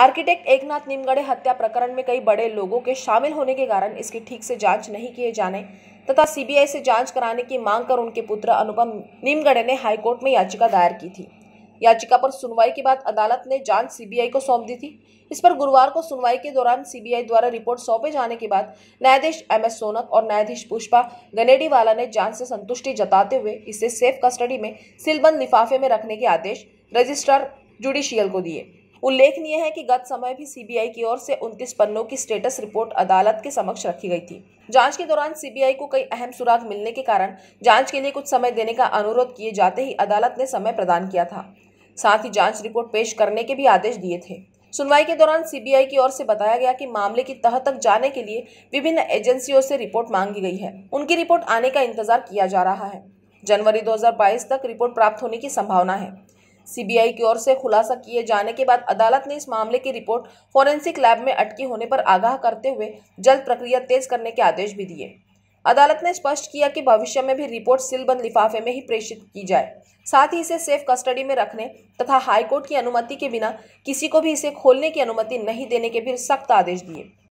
architect Eknath निमगढ़े हत्या प्रकरण में कई बड़े लोगों के शामिल होने के कारण इसकी ठीक से जांच नहीं किए जाने तथा सीबीआई से जांच कराने की मांग कर उनके पुत्र अनुपम निमगढ़े ने हाईकोर्ट में याचिका दायर की थी याचिका पर सुनवाई के बाद अदालत ने जांच सीबीआई को सौंप दी थी इस पर गुरुवार को सुनवाई के दौरान सीबीआई द्वारा रिपोर्ट सौंपे जाने के बाद न्यायाधीश एम एस सोनक और न्यायाधीश पुष्पा गनेडीवाला ने जांच से संतुष्टि जताते हुए इसे सेफ कस्टडी में सिलबंद लिफाफे में रखने के आदेश रजिस्ट्रार जुडिशियल को दिए उल्लेखनीय है कि गत समय भी सीबीआई की ओर से 29 पन्नों की स्टेटस रिपोर्ट अदालत के समक्ष रखी गई थी जांच के दौरान सीबीआई को कई अहम सुराग मिलने के कारण जांच के लिए कुछ समय देने का अनुरोध किए जाते ही अदालत ने समय प्रदान किया था साथ ही जांच रिपोर्ट पेश करने के भी आदेश दिए थे सुनवाई के दौरान सीबीआई की ओर से बताया गया कि मामले की तह तक जाने के लिए विभिन्न एजेंसियों से रिपोर्ट मांगी गई है उनकी रिपोर्ट आने का इंतजार किया जा रहा है जनवरी 2022 तक रिपोर्ट प्राप्त होने की संभावना है सीबीआई की ओर से खुलासा किए जाने के बाद अदालत ने इस मामले की रिपोर्ट फॉरेंसिक लैब में अटकी होने पर आगाह करते हुए जल्द प्रक्रिया तेज करने के आदेश भी दिए अदालत ने स्पष्ट किया कि भविष्य में भी रिपोर्ट सिलबंद लिफाफे में ही प्रेषित की जाए साथ ही इसे सेफ कस्टडी में रखने तथा हाईकोर्ट की अनुमति के बिना किसी को भी इसे खोलने की अनुमति नहीं देने के भी सख्त आदेश दिए